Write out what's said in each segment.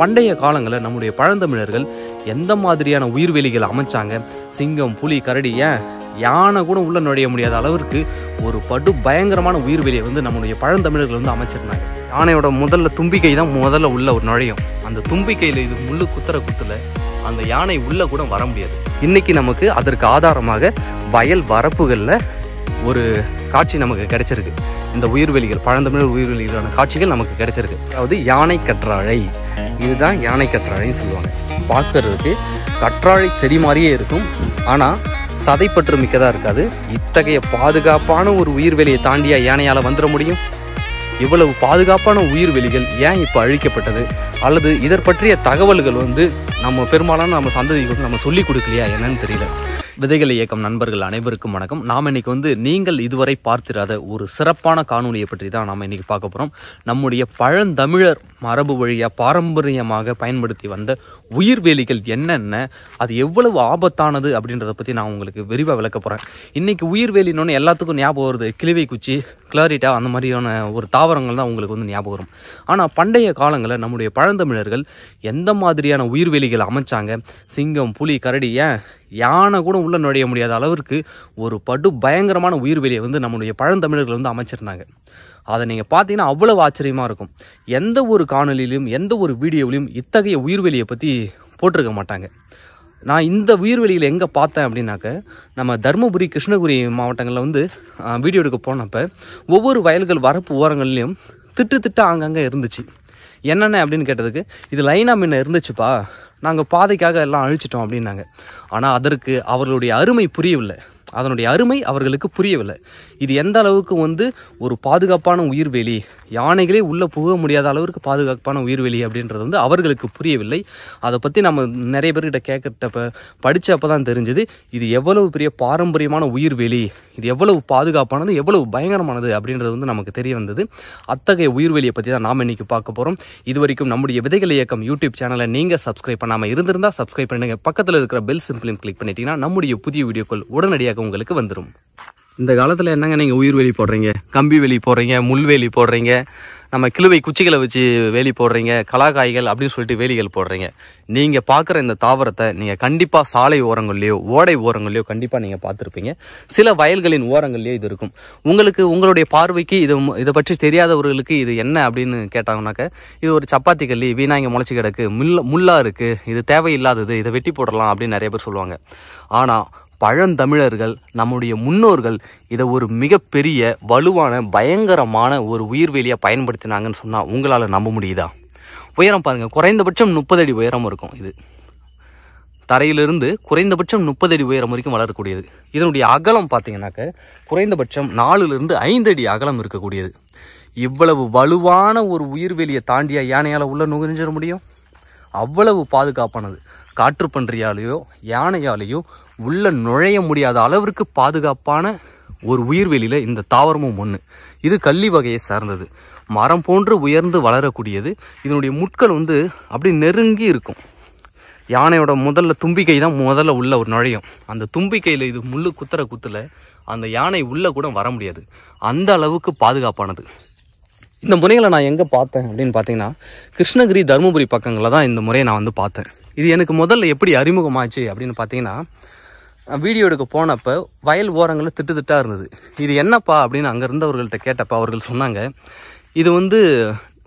பண்டைய காலங்களில் நம்முடைய பழந்தமிழர்கள் எந்த மாதிரியான உயிர்வெளிகள் அமைச்சாங்க சிங்கம் புலி கரடி ஏன் யானை கூட உள்ளே நுழைய முடியாத அளவிற்கு ஒரு படு பயங்கரமான உயிர்வெளியை வந்து நம்முடைய பழந்தமிழர்கள் வந்து அமைச்சிருந்தாங்க யானையோட முதல்ல தும்பிக்கை தான் முதல்ல உள்ள ஒரு நுழையும் அந்த தும்பிக்கையில் இது முள்ளு குத்துற குத்துல அந்த யானை உள்ள கூட வர முடியாது இன்னைக்கு நமக்கு அதற்கு ஆதாரமாக வயல் வரப்புகளில் ஒரு காட்சி நமக்கு கிடைச்சிருக்கு இந்த உயிர்வெளிகள் பழந்தமிழர் உயிர்வெளிகளான காட்சிகள் நமக்கு கிடைச்சிருக்கு அதாவது யானை கற்றாழை இதுதான் யானை கற்றாழைன்னு சொல்லுவாங்க பார்க்கறதுக்கு கற்றாழை செடி மாதிரியே இருக்கும் ஆனால் சதைப்பற்று மிக்கதாக இருக்காது இத்தகைய பாதுகாப்பான ஒரு உயிர்வெளியை தாண்டியா யானையால் வந்துட முடியும் இவ்வளவு பாதுகாப்பான உயிர்வெளிகள் ஏன் இப்போ அழிக்கப்பட்டது அல்லது இதர் பற்றிய தகவல்கள் வந்து நம்ம பெரும்பாலான நம்ம சந்ததிக்கு வந்து நம்ம சொல்லிக் கொடுக்கலையா என்னன்னு தெரியல விதைகள் இயக்கம் நண்பர்கள் அனைவருக்கும் வணக்கம் நாம் இன்றைக்கி வந்து நீங்கள் இதுவரை பார்த்திராத ஒரு சிறப்பான காணொலியை பற்றி தான் நாம் இன்றைக்கி பார்க்க போகிறோம் நம்முடைய பழந்தமிழர் மரபு வழியாக பாரம்பரியமாக பயன்படுத்தி வந்த உயிர்வேலிகள் என்னென்ன அது எவ்வளவு ஆபத்தானது அப்படின்றத பற்றி நான் உங்களுக்கு விரிவாக விளக்க போகிறேன் இன்றைக்கி உயிர்வேலின்னு எல்லாத்துக்கும் ஞாபகம் வருது கிளிவை குச்சி கிளாரிட்டா அந்த மாதிரியான ஒரு தாவரங்கள் தான் உங்களுக்கு வந்து ஞாபகம் வரும் ஆனால் பண்டைய காலங்களில் நம்முடைய பழந்தமிழர்கள் எந்த மாதிரியான உயிர்வேலி வேலிகளை அமைச்சாங்க சிங்கம் புலி கரடி ஏன் யானை கூட உள்ளே நுழைய முடியாத அளவிற்கு ஒரு படு பயங்கரமான உயிர் வெளியை வந்து நம்மளுடைய பழந்தமிழர்கள் வந்து அமைச்சிருந்தாங்க அதை நீங்கள் பார்த்தீங்கன்னா அவ்வளவு ஆச்சரியமாக இருக்கும் எந்த ஒரு காணொலியிலையும் எந்த ஒரு வீடியோவிலையும் இத்தகைய உயிர்வெளியை பற்றி போட்டிருக்க மாட்டாங்க நான் இந்த உயிர்வெளியில் எங்கே பார்த்தேன் அப்படின்னாக்க நம்ம தருமபுரி கிருஷ்ணகிரி மாவட்டங்களில் வந்து வீடியோ எடுக்க போனப்போ ஒவ்வொரு வயல்கள் வரப்பு ஓரங்கள்லேயும் திட்டு திட்டு அங்கங்கே இருந்துச்சு என்னென்ன அப்படின்னு கேட்டதுக்கு இது லைனா மீன் இருந்துச்சுப்பா நாங்கள் பாதைக்காக எல்லாம் அழிச்சிட்டோம் அப்படின்னாங்க ஆனால் அதற்கு அவர்களுடைய அருமை புரியவில்லை அதனுடைய அருமை அவர்களுக்கு புரியவில்லை இது எந்த அளவுக்கு வந்து ஒரு பாதுகாப்பான உயிர்வெளி யானைகளே உள்ளே புக முடியாத அளவிற்கு பாதுகாப்பான உயிர்வெளி அப்படின்றது வந்து அவர்களுக்கு புரியவில்லை அதை பற்றி நம்ம நிறைய பேர்கிட்ட கேட்கட்டப்ப படித்தப்ப தான் தெரிஞ்சது இது எவ்வளவு பெரிய பாரம்பரியமான உயிர்வெளி இது எவ்வளவு பாதுகாப்பானது எவ்வளவு பயங்கரமானது அப்படின்றது வந்து நமக்கு தெரிய வந்தது அத்தகைய உயிர்வெளியை பற்றி தான் நாம் இன்றைக்கி பார்க்க போகிறோம் இது வரைக்கும் நம்முடைய விதைகள் இயக்கம் யூடியூப் சேனலை நீங்கள் சப்ஸ்கிரைப் பண்ணாமல் இருந்திருந்தால் சப்ஸ்கிரைப் பண்ணுங்கள் பக்கத்தில் இருக்கிற பெல் சிம்பிளையும் கிளிக் பண்ணிட்டீங்கன்னா நம்முடைய புதிய வீடியோக்கள் உடனடியாக உங்களுக்கு வந்துடும் இந்த காலத்தில் என்னங்க நீங்கள் உயிர் வேலி போடுறீங்க கம்பி வேலி போடுறீங்க முள்வேலி போடுறீங்க நம்ம கிழுவை குச்சிகளை வச்சு வேலி போடுறீங்க கலாகாய்கள் அப்படின்னு சொல்லிட்டு வேலிகள் போடுறீங்க நீங்கள் பார்க்குற இந்த தாவரத்தை நீங்கள் கண்டிப்பாக சாலை ஓரங்கள்லையோ ஓடை ஓரங்கள்லையோ கண்டிப்பாக நீங்கள் பார்த்துருப்பீங்க சில வயல்களின் ஓரங்கள்லையோ இது இருக்கும் உங்களுக்கு உங்களுடைய பார்வைக்கு இது இதை பற்றி தெரியாதவர்களுக்கு இது என்ன அப்படின்னு கேட்டாங்கன்னாக்க இது ஒரு சப்பாத்தி கல்லி வீணாங்க முளைச்சி கிடக்கு முள்ள முள்ளாக இருக்குது இது தேவையில்லாதது இதை வெட்டி போடலாம் அப்படின்னு நிறைய பேர் சொல்லுவாங்க ஆனால் பழந்தமிழர்கள் நம்முடைய முன்னோர்கள் இதை ஒரு மிகப்பெரிய வலுவான பயங்கரமான ஒரு உயிர்வேலியாக பயன்படுத்தினாங்கன்னு சொன்னால் உங்களால் நம்ப முடியுதா உயரம் பாருங்கள் குறைந்தபட்சம் முப்பது அடி உயரம் இருக்கும் இது தரையிலிருந்து குறைந்தபட்சம் முப்பது அடி உயரம் வரைக்கும் வளரக்கூடியது இதனுடைய அகலம் பார்த்தீங்கன்னாக்க குறைந்தபட்சம் நாலுலேருந்து ஐந்து அடி அகலம் இருக்கக்கூடியது இவ்வளவு வலுவான ஒரு உயிர்வெளியை தாண்டியா யானையால் உள்ளே நுகர்ஞ்சிட முடியும் அவ்வளவு பாதுகாப்பானது காற்று பன்றியாலேயோ யானையாலேயோ உள்ளே நுழைய முடியாத அளவிற்கு பாதுகாப்பான ஒரு உயிர்வெளியில் இந்த தாவரமும் ஒன்று இது கள்ளி வகையை சார்ந்தது மரம் போன்று உயர்ந்து வளரக்கூடியது இதனுடைய முட்கள் வந்து அப்படி நெருங்கி இருக்கும் யானையோட முதல்ல தும்பிக்கை தான் முதல்ல உள்ள ஒரு நுழையும் அந்த தும்பிக்கையில் இது முள்ளு குத்துற குத்துல அந்த யானை உள்ளே கூட வர முடியாது அந்த அளவுக்கு பாதுகாப்பானது இந்த முறைகளை நான் எங்கே பார்த்தேன் அப்படின்னு பார்த்தீங்கன்னா கிருஷ்ணகிரி தருமபுரி பக்கங்களில் தான் இந்த முறையை நான் வந்து பார்த்தேன் இது எனக்கு முதல்ல எப்படி அறிமுகமாச்சு அப்படின்னு பார்த்தீங்கன்னா வீடியோ எடுக்க போனப்போ வயல் ஓரங்களில் திட்டு திட்டாக இருந்தது இது என்னப்பா அப்படின்னு அங்கே இருந்தவர்கள்ட்ட கேட்டப்போ அவர்கள் சொன்னாங்க இது வந்து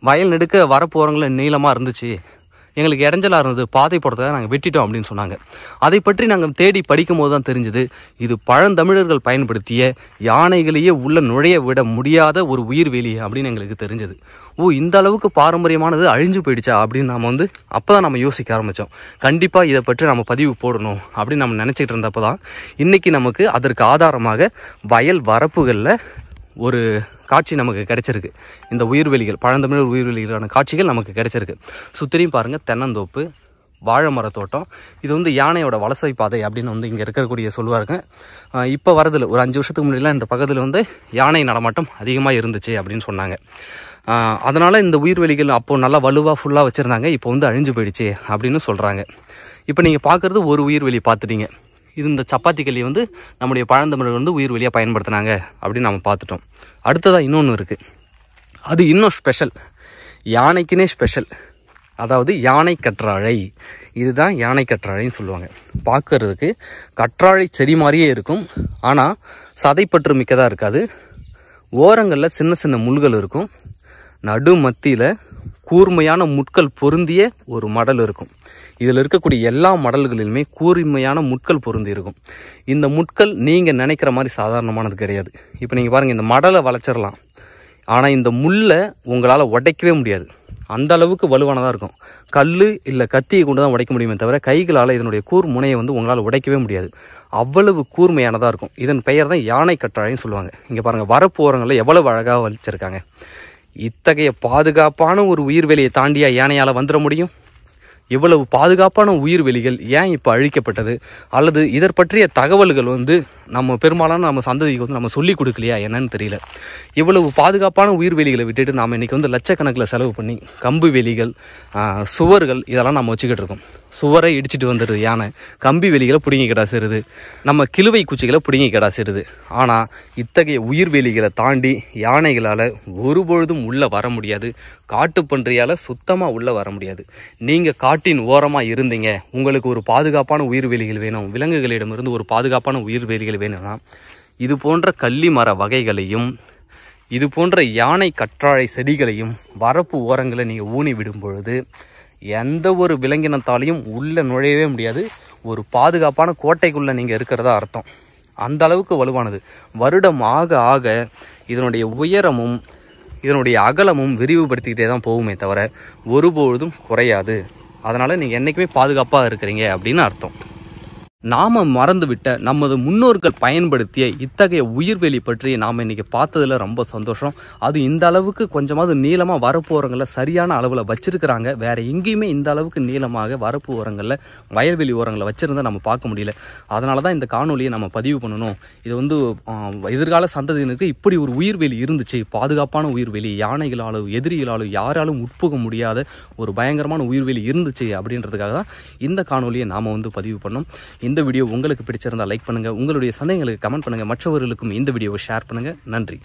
வயல் நெடுக்க வரப்போகிறவங்கள நீளமாக இருந்துச்சு எங்களுக்கு இடைஞ்சலாக இருந்தது பாதை போடுறத நாங்கள் வெட்டிட்டோம் அப்படின்னு சொன்னாங்க அதை பற்றி நாங்கள் தேடி படிக்கும் போது தான் தெரிஞ்சது இது பழந்தமிழர்கள் பயன்படுத்திய யானைகளையே உள்ள நுழைய விட முடியாத ஒரு உயிர்வேலி அப்படின்னு எங்களுக்கு தெரிஞ்சது ஓ இந்த அளவுக்கு பாரம்பரியமானது அழிஞ்சு போயிடுச்சா அப்படின்னு நம்ம வந்து அப்போ தான் நம்ம யோசிக்க ஆரம்பித்தோம் கண்டிப்பாக இதை பற்றி நம்ம பதிவு போடணும் அப்படின்னு நம்ம நினச்சிட்டு இருந்தப்போ தான் இன்றைக்கி நமக்கு அதற்கு ஆதாரமாக வயல் வரப்புகளில் ஒரு காட்சி நமக்கு கிடைச்சிருக்கு இந்த உயிர்வெளிகள் பழந்தமிழர் உயிர்வெளிகளான காட்சிகள் நமக்கு கிடைச்சிருக்கு சுற்றிலையும் பாருங்கள் தென்னந்தோப்பு வாழை மர தோட்டம் இது வந்து யானையோட வலசை பாதை அப்படின்னு வந்து இங்கே இருக்கக்கூடிய சொல்லுவாருங்க இப்போ வரதில் ஒரு அஞ்சு வருஷத்துக்கு முன்னாடிலாம் இந்த பக்கத்தில் வந்து யானை நடமாட்டம் அதிகமாக இருந்துச்சு அப்படின்னு சொன்னாங்க அதனால் இந்த உயிர்வெளிகள் அப்போது நல்லா வலுவாக ஃபுல்லாக வச்சுருந்தாங்க இப்போ வந்து அழிஞ்சு போயிடுச்சு அப்படின்னு சொல்கிறாங்க இப்போ நீங்கள் பார்க்குறது ஒரு உயிர்வெளி பார்த்துட்டீங்க இது இந்த சப்பாத்தி கல்லி வந்து நம்முடைய பழந்தமிழர் வந்து உயிர்வெளியாக பயன்படுத்துனாங்க பயன்படுத்தினாங்க அப்படின்னு நம்ம பார்த்துட்டோம் அடுத்ததாக இன்னொன்று இருக்குது அது இன்னும் ஸ்பெஷல் யானைக்குனே ஸ்பெஷல் அதாவது யானை கற்றாழை இதுதான் யானை கற்றாழைன்னு சொல்லுவாங்க பார்க்கறதுக்கு கற்றாழை செடி மாதிரியே இருக்கும் ஆனால் சதைப்பற்று மிக்கதாக இருக்காது ஓரங்களில் சின்ன சின்ன முள்கள் இருக்கும் நடு மத்தியில் கூர்மையான முட்கள் பொருந்திய ஒரு மடல் இருக்கும் இதில் இருக்கக்கூடிய எல்லா மடல்களிலுமே கூர்மையான முட்கள் பொருந்தி இருக்கும் இந்த முட்கள் நீங்கள் நினைக்கிற மாதிரி சாதாரணமானது கிடையாது இப்போ நீங்கள் பாருங்கள் இந்த மடலை வளச்சிடலாம் ஆனால் இந்த முள்ளை உங்களால் உடைக்கவே முடியாது அந்த அளவுக்கு வலுவானதாக இருக்கும் கல் இல்லை கத்தியை கொண்டு தான் உடைக்க முடியுமே தவிர கைகளால் இதனுடைய கூர் முனையை வந்து உங்களால் உடைக்கவே முடியாது அவ்வளவு கூர்மையானதாக இருக்கும் இதன் பெயர் தான் யானை கற்றாழைன்னு சொல்லுவாங்க இங்கே பாருங்கள் வரப்போகிறவங்களில் எவ்வளவு அழகாக வலிச்சிருக்காங்க இத்தகைய பாதுகாப்பான ஒரு உயிர்வெளியை தாண்டியா யானையால் வந்துட முடியும் இவ்வளவு பாதுகாப்பான உயிர்வெளிகள் ஏன் இப்போ அழிக்கப்பட்டது அல்லது இதர் பற்றிய தகவல்கள் வந்து நம்ம பெரும்பாலான நம்ம சந்ததிக்கு வந்து நம்ம சொல்லிக் கொடுக்கலையா என்னன்னு தெரியல இவ்வளவு பாதுகாப்பான உயிர்வெளிகளை விட்டுட்டு நாம் இன்றைக்கி வந்து லட்சக்கணக்கில் செலவு பண்ணி கம்பு வெளிகள் சுவர்கள் இதெல்லாம் நம்ம வச்சுக்கிட்டு இருக்கோம் சுவரை இடிச்சிட்டு வந்துடுது யானை கம்பி வேலிகளை பிடுங்கி கிடாசிடுது நம்ம கிழுவை குச்சிகளை பிடுங்கி கிடாசிடுது ஆனால் இத்தகைய உயிர் வேலிகளை தாண்டி யானைகளால் ஒருபொழுதும் உள்ளே வர முடியாது காட்டுப்பன்றியால் சுத்தமாக உள்ளே வர முடியாது நீங்கள் காட்டின் ஓரமாக இருந்தீங்க உங்களுக்கு ஒரு பாதுகாப்பான உயிர்வேலிகள் வேணும் விலங்குகளிடமிருந்து ஒரு பாதுகாப்பான உயிர்வேலிகள் வேணும்னா இது போன்ற கள்ளி மர வகைகளையும் இது போன்ற யானை கற்றாழை செடிகளையும் வரப்பு ஓரங்களை நீங்கள் ஊனி விடும் பொழுது எந்த ஒரு விலங்கினத்தாலையும் உள்ளே நுழையவே முடியாது ஒரு பாதுகாப்பான கோட்டைக்குள்ளே நீங்கள் இருக்கிறதா அர்த்தம் அந்த அளவுக்கு வலுவானது வருடம் ஆக ஆக இதனுடைய உயரமும் இதனுடைய அகலமும் விரிவுபடுத்திக்கிட்டே தான் போகுமே தவிர ஒருபொழுதும் குறையாது அதனால் நீங்கள் என்றைக்குமே பாதுகாப்பாக இருக்கிறீங்க அப்படின்னு அர்த்தம் நாம மறந்துவிட்ட நமது முன்னோர்கள் பயன்படுத்திய இத்தகைய உயிர்வெளி பற்றி நாம் இன்றைக்கி பார்த்ததில் ரொம்ப சந்தோஷம் அது இந்த அளவுக்கு கொஞ்சமாவது நீளமாக வரப்பு ஓரங்களில் சரியான அளவில் வச்சுருக்கிறாங்க வேறு எங்கேயுமே இந்த அளவுக்கு நீளமாக வரப்பு ஓரங்களில் வயல்வெளி ஓரங்களை வச்சுருந்தா நம்ம பார்க்க முடியல அதனால தான் இந்த காணொலியை நம்ம பதிவு பண்ணணும் இது வந்து எதிர்கால சந்ததியினருக்கு இப்படி ஒரு உயிர்வெளி இருந்துச்சு பாதுகாப்பான உயிர்வெளி யானைகளாலோ எதிரிகளாலோ யாராலும் உட்புக முடியாத ஒரு பயங்கரமான உயிர்வெளி இருந்துச்சு அப்படின்றதுக்காக தான் இந்த காணொலியை நாம் வந்து பதிவு பண்ணோம் இந்த வீடியோ உங்களுக்கு பிடிச்சிருந்தால் லைக் பண்ணுங்கள் உங்களுடைய சந்தேகங்களுக்கு கமெண்ட் பண்ணுங்கள் மற்றவர்களுக்கும் இந்த வீடியோவை ஷேர் பண்ணுங்கள் நன்றி